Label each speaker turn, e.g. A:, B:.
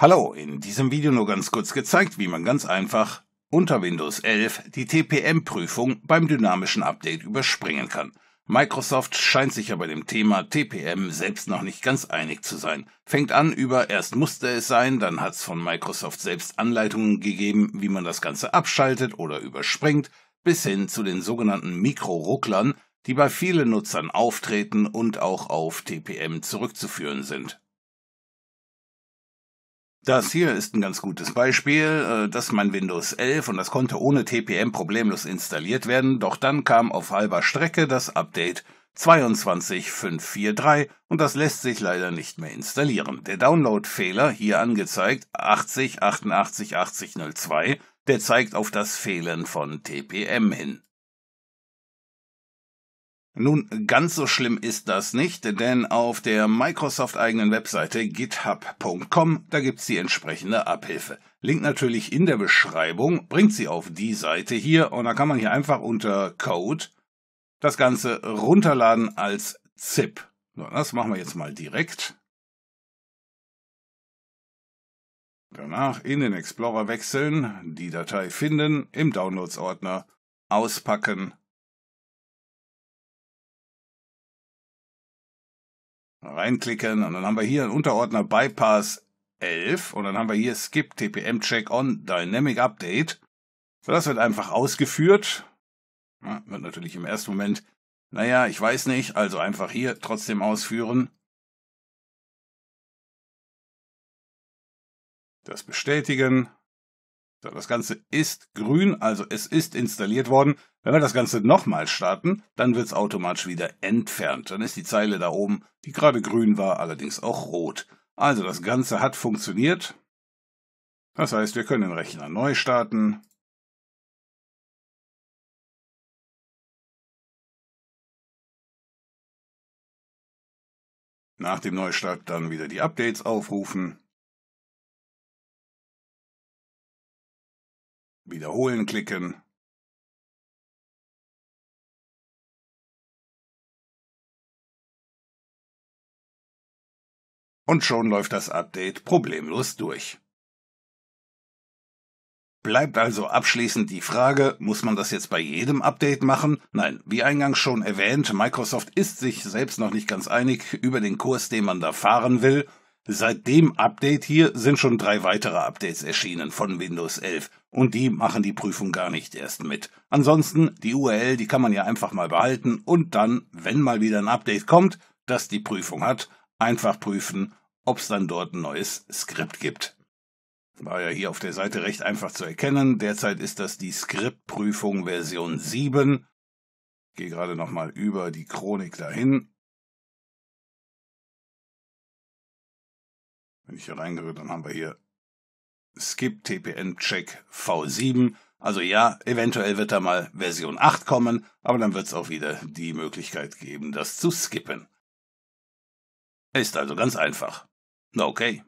A: Hallo, in diesem Video nur ganz kurz gezeigt, wie man ganz einfach unter Windows 11 die TPM-Prüfung beim dynamischen Update überspringen kann. Microsoft scheint sich ja bei dem Thema TPM selbst noch nicht ganz einig zu sein. Fängt an über erst musste es sein, dann hat es von Microsoft selbst Anleitungen gegeben, wie man das Ganze abschaltet oder überspringt, bis hin zu den sogenannten Mikrorucklern, die bei vielen Nutzern auftreten und auch auf TPM zurückzuführen sind. Das hier ist ein ganz gutes Beispiel, äh, dass mein Windows 11 und das konnte ohne TPM problemlos installiert werden, doch dann kam auf halber Strecke das Update 22543 und das lässt sich leider nicht mehr installieren. Der Download-Fehler, hier angezeigt 80 der zeigt auf das Fehlen von TPM hin. Nun, ganz so schlimm ist das nicht, denn auf der Microsoft-eigenen Webseite github.com, da gibt's die entsprechende Abhilfe. Link natürlich in der Beschreibung, bringt sie auf die Seite hier und da kann man hier einfach unter Code das Ganze runterladen als ZIP. So, das machen wir jetzt mal direkt.
B: Danach in den Explorer wechseln, die Datei finden, im Downloads-Ordner auspacken Reinklicken und dann haben wir hier einen Unterordner Bypass
A: 11 und dann haben wir hier Skip TPM Check On Dynamic Update. So, das wird
B: einfach ausgeführt. Ja, wird natürlich im ersten Moment, naja, ich weiß nicht, also einfach hier trotzdem ausführen. Das bestätigen. So, das Ganze ist grün, also
A: es ist installiert worden. Wenn wir das Ganze nochmal starten, dann wird es automatisch wieder entfernt. Dann ist die Zeile da oben, die gerade grün war, allerdings auch rot. Also das Ganze hat
B: funktioniert. Das heißt, wir können den Rechner neu starten. Nach dem Neustart dann wieder die Updates aufrufen. Wiederholen klicken. Und schon läuft das Update problemlos durch. Bleibt also abschließend die
A: Frage, muss man das jetzt bei jedem Update machen? Nein, wie eingangs schon erwähnt, Microsoft ist sich selbst noch nicht ganz einig über den Kurs, den man da fahren will. Seit dem Update hier sind schon drei weitere Updates erschienen von Windows 11 und die machen die Prüfung gar nicht erst mit. Ansonsten, die URL, die kann man ja einfach mal behalten und dann, wenn mal wieder ein Update kommt, das die Prüfung hat, einfach prüfen ob es dann dort ein neues Skript gibt. War ja hier auf der Seite recht einfach zu erkennen. Derzeit ist das die
B: Skriptprüfung Version 7. Ich gehe gerade nochmal über die Chronik dahin. Wenn ich hier reingehe, dann haben wir hier Skip TPN Check V7. Also ja,
A: eventuell wird da mal Version 8 kommen, aber dann wird es auch wieder die Möglichkeit geben, das zu
B: skippen. Ist also ganz einfach. Okay.